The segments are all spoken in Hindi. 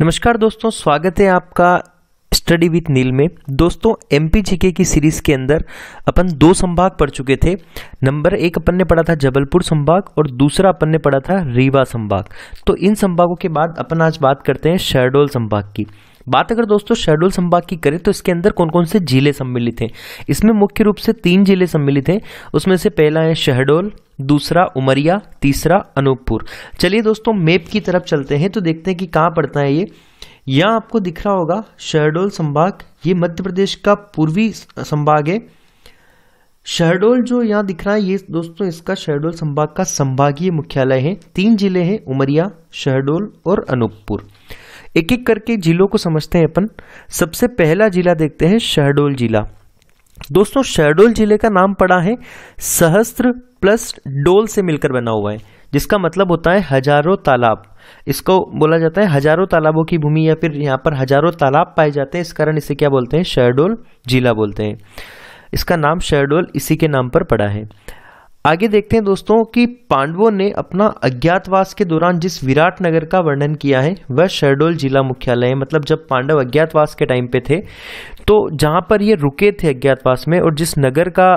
नमस्कार दोस्तों स्वागत है आपका स्टडी विथ नील में दोस्तों एम पी जीके की सीरीज के अंदर अपन दो संभाग पढ़ चुके थे नंबर एक अपन ने पढ़ा था जबलपुर संभाग और दूसरा अपन ने पढ़ा था रीवा संभाग तो इन संभागों के बाद अपन आज बात करते हैं शहडोल संभाग की बात अगर दोस्तों शहडोल संभाग की करें तो इसके अंदर कौन कौन से जिले सम्मिलित हैं इसमें मुख्य रूप से तीन जिले सम्मिलित हैं उसमें से पहला है शहडोल दूसरा उमरिया तीसरा अनूपपुर चलिए दोस्तों मैप की तरफ चलते हैं तो देखते हैं कि कहाँ पड़ता है ये यहाँ आपको दिख रहा होगा शहडोल संभाग ये मध्य प्रदेश का पूर्वी संभाग है शहडोल जो यहाँ दिख रहा है ये दोस्तों इसका शहडोल संभाग का संभागीय मुख्यालय है तीन जिले हैं उमरिया शहडोल और अनूपपुर एक एक करके जिलों को समझते हैं अपन सबसे पहला जिला देखते हैं शहडोल जिला दोस्तों शहडोल जिले का नाम पड़ा है सहस्त्र प्लस डोल से मिलकर बना हुआ है जिसका मतलब होता है हजारों तालाब इसको बोला जाता है हजारों तालाबों की भूमि या फिर यहाँ पर हजारों तालाब पाए जाते हैं इस कारण इसे क्या बोलते हैं शहडोल जिला बोलते हैं इसका नाम शहडोल इसी के नाम पर पड़ा है आगे देखते हैं दोस्तों कि पांडवों ने अपना अज्ञातवास के दौरान जिस विराट नगर का वर्णन किया है वह शहडोल जिला मुख्यालय है मतलब जब पांडव अज्ञातवास के टाइम पे थे तो जहाँ पर ये रुके थे अज्ञातवास में और जिस नगर का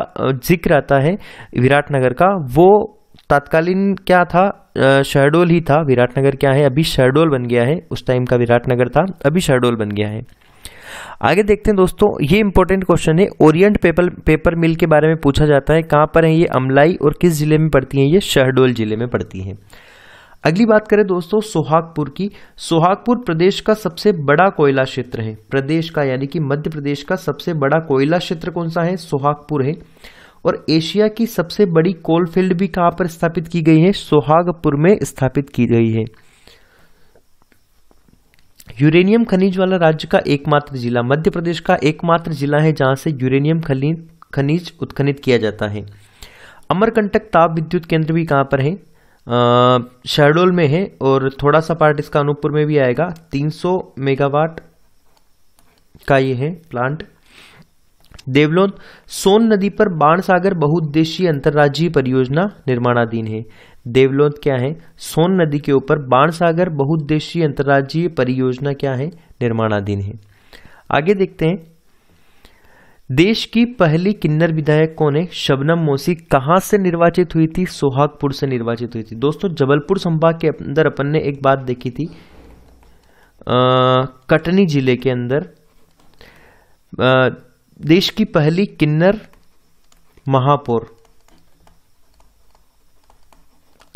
जिक्र आता है विराट नगर का वो तत्कालीन क्या था शहडोल ही था विराटनगर क्या है अभी शहडोल बन गया है उस टाइम का विराटनगर था अभी शहडोल बन गया है आगे देखते हैं दोस्तों ये इंपॉर्टेंट क्वेश्चन है ओरिएंट पेपर पेपर मिल के बारे में पूछा जाता है कहाँ पर है ये अमलाई और किस जिले में पड़ती हैं ये शहडोल जिले में पड़ती हैं अगली बात करें दोस्तों सोहागपुर की सोहागपुर प्रदेश का सबसे बड़ा कोयला क्षेत्र है प्रदेश का यानी कि मध्य प्रदेश का सबसे बड़ा कोयला क्षेत्र कौन सा है सोहागपुर है और एशिया की सबसे बड़ी कोल फील्ड भी कहाँ पर स्थापित की गई है सोहागपुर में स्थापित की गई है यूरेनियम खनिज वाला राज्य का एकमात्र जिला मध्य प्रदेश का एकमात्र जिला है जहाँ से यूरेनियम खनिज खनिज उत्खनित किया जाता है अमरकंटक ताप विद्युत केंद्र भी कहाँ पर है शहडोल में है और थोड़ा सा पार्ट इसका अनूपपुर में भी आएगा 300 मेगावाट का ये है प्लांट देवलोन सोन नदी पर बाण सागर बहुउद्देशीय अंतर्राज्यीय परियोजना निर्माणाधीन है देवलोत क्या है सोन नदी के ऊपर बाणसागर बहुउद्देशीय अंतर्राज्यीय परियोजना क्या है निर्माणाधीन है आगे देखते हैं देश की पहली किन्नर विधायक कौन है शबनम मोसी कहाँ से निर्वाचित हुई थी सोहागपुर से निर्वाचित हुई थी दोस्तों जबलपुर संभाग के अंदर अपन ने एक बात देखी थी आ, कटनी जिले के अंदर आ, देश की पहली किन्नर महापौर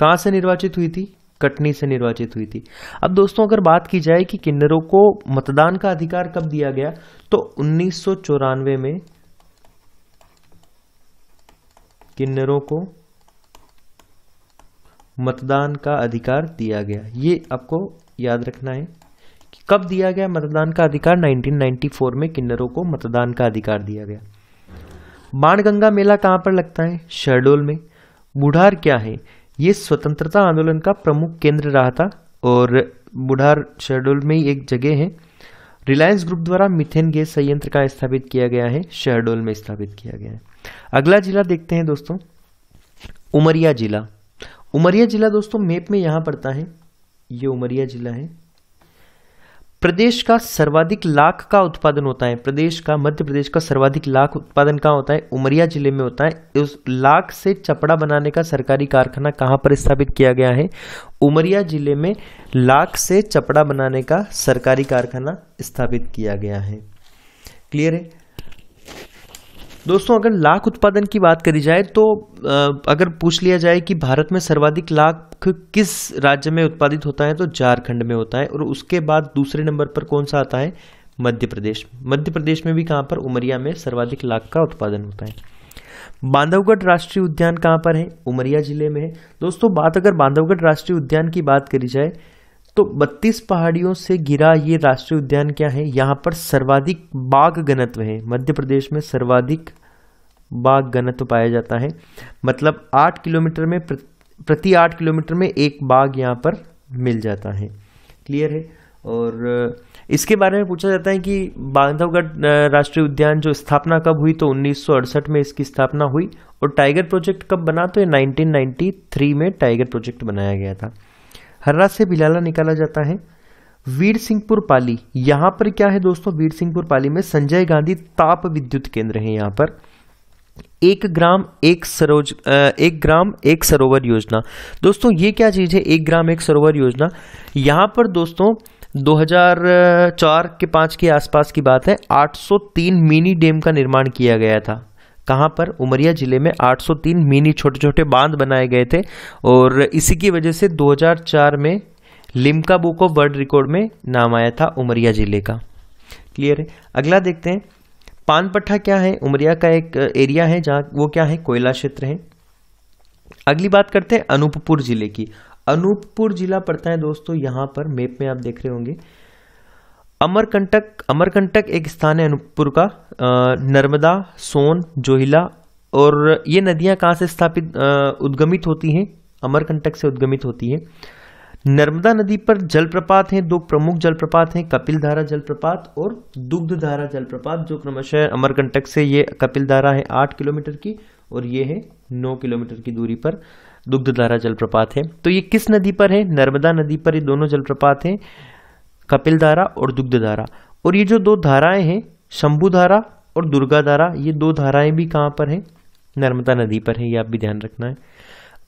कहाँ से निर्वाचित हुई थी कटनी से निर्वाचित हुई थी अब दोस्तों अगर बात की जाए कि किन्नरों को मतदान का अधिकार कब दिया गया तो उन्नीस में किन्नरों को मतदान का अधिकार दिया गया ये आपको याद रखना है कि कब दिया गया मतदान का अधिकार 1994 में किन्नरों को मतदान का अधिकार दिया गया बाणगंगा मेला कहां पर लगता है शहडोल में बुढ़ार क्या है ये स्वतंत्रता आंदोलन का प्रमुख केंद्र रहा था और बुढ़ार शहडोल में ही एक जगह है रिलायंस ग्रुप द्वारा मिथेन गैस संयंत्र का स्थापित किया गया है शहडोल में स्थापित किया गया है अगला जिला देखते हैं दोस्तों उमरिया जिला उमरिया जिला दोस्तों मेप में यहाँ पड़ता है ये उमरिया जिला है प्रदेश का सर्वाधिक लाख का उत्पादन होता है प्रदेश का मध्य प्रदेश का सर्वाधिक लाख उत्पादन कहाँ होता है उमरिया जिले में होता है उस लाख से चपड़ा बनाने का सरकारी कारखाना कहाँ पर स्थापित किया गया है उमरिया जिले में लाख से चपड़ा बनाने का सरकारी कारखाना स्थापित किया गया है क्लियर है दोस्तों अगर लाख उत्पादन की बात करी जाए तो अगर पूछ लिया जाए कि भारत में सर्वाधिक लाख किस राज्य में उत्पादित होता है तो झारखंड में होता है और उसके बाद दूसरे नंबर पर कौन सा आता है मध्य प्रदेश मध्य प्रदेश में भी कहाँ पर उमरिया में सर्वाधिक लाख का उत्पादन होता है बांधवगढ़ राष्ट्रीय उद्यान कहाँ पर है उमरिया जिले में है दोस्तों बात अगर बांधवगढ़ राष्ट्रीय उद्यान की बात करी जाए तो 32 पहाड़ियों से घिरा ये राष्ट्रीय उद्यान क्या है यहाँ पर सर्वाधिक बाघ घनत्व है मध्य प्रदेश में सर्वाधिक बाघ घनत्व पाया जाता है मतलब आठ किलोमीटर में प्रति आठ किलोमीटर में एक बाघ यहाँ पर मिल जाता है क्लियर है और इसके बारे में पूछा जाता है कि बांधवगढ़ राष्ट्रीय उद्यान जो स्थापना कब हुई तो उन्नीस में इसकी स्थापना हुई और टाइगर प्रोजेक्ट कब बना तो ये 1993 में टाइगर प्रोजेक्ट बनाया गया था हर्रा से बिलाला निकाला जाता है वीर सिंहपुर पाली यहाँ पर क्या है दोस्तों वीर सिंहपुर पाली में संजय गांधी ताप विद्युत केंद्र है यहाँ पर एक ग्राम एक सरोज एक ग्राम एक सरोवर योजना दोस्तों ये क्या चीज़ है एक ग्राम एक सरोवर योजना यहाँ पर दोस्तों 2004 के पाँच के आसपास की बात है 803 मिनी डैम का निर्माण किया गया था कहाँ पर उमरिया ज़िले में 803 मिनी छोटे छोटे बांध बनाए गए थे और इसी की वजह से 2004 में Limca Book of World Record में नाम आया था उमरिया ज़िले का क्लियर है अगला देखते हैं पानपट्ठा क्या है उमरिया का एक एरिया है जहाँ वो क्या है कोयला क्षेत्र है अगली बात करते हैं अनूपपुर ज़िले की अनूपपुर ज़िला पड़ता है दोस्तों यहाँ पर मैप में आप देख रहे होंगे अमरकंटक अमरकंटक एक स्थान है अनूपपुर का नर्मदा सोन जोहिला और ये नदियाँ कहाँ से स्थापित उद्गमित होती हैं अमरकंटक से उद्गमित होती है नर्मदा नदी पर जलप्रपात हैं दो प्रमुख जलप्रपात हैं कपिलधारा जलप्रपात और दुग्धधारा जलप्रपात जो क्रमशः अमरकंटक से ये कपिलधारा है आठ किलोमीटर की और ये है नौ किलोमीटर की दूरी पर दुग्धधारा जलप्रपात है तो ये किस नदी पर है नर्मदा नदी पर ये दोनों जलप्रपात हैं कपिल धारा और दुग्ध धारा और ये जो दो धाराएं हैं शंभु धारा और दुर्गा धारा ये दो धाराएं भी कहाँ पर हैं नर्मदा नदी पर है ये आप भी ध्यान रखना है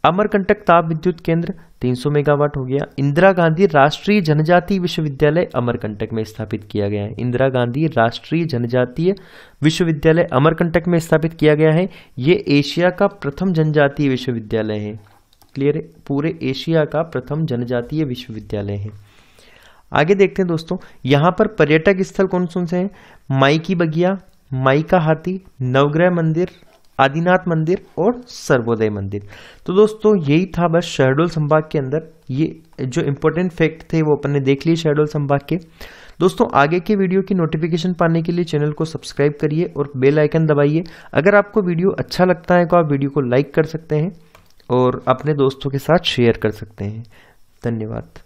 अमरकंटक ताप विद्युत केंद्र 300 मेगावाट हो गया इंदिरा गांधी राष्ट्रीय जनजातीय विश्वविद्यालय अमरकंटक में स्थापित किया गया है इंदिरा गांधी राष्ट्रीय जनजातीय विश्वविद्यालय अमरकंटक में स्थापित किया गया है ये एशिया का प्रथम जनजातीय विश्वविद्यालय है क्लियर है पूरे एशिया का प्रथम जनजातीय विश्वविद्यालय है आगे देखते हैं दोस्तों यहाँ पर पर्यटक स्थल कौन कौन से हैं माई की बगिया माई का हाथी नवग्रह मंदिर आदिनाथ मंदिर और सर्वोदय मंदिर तो दोस्तों यही था बस शहडोल संभाग के अंदर ये जो इम्पोर्टेंट फैक्ट थे वो अपन ने देख लिए शहडोल संभाग के दोस्तों आगे के वीडियो की नोटिफिकेशन पाने के लिए चैनल को सब्सक्राइब करिए और बेल आइकन दबाइए अगर आपको वीडियो अच्छा लगता है तो आप वीडियो को लाइक कर सकते हैं और अपने दोस्तों के साथ शेयर कर सकते हैं धन्यवाद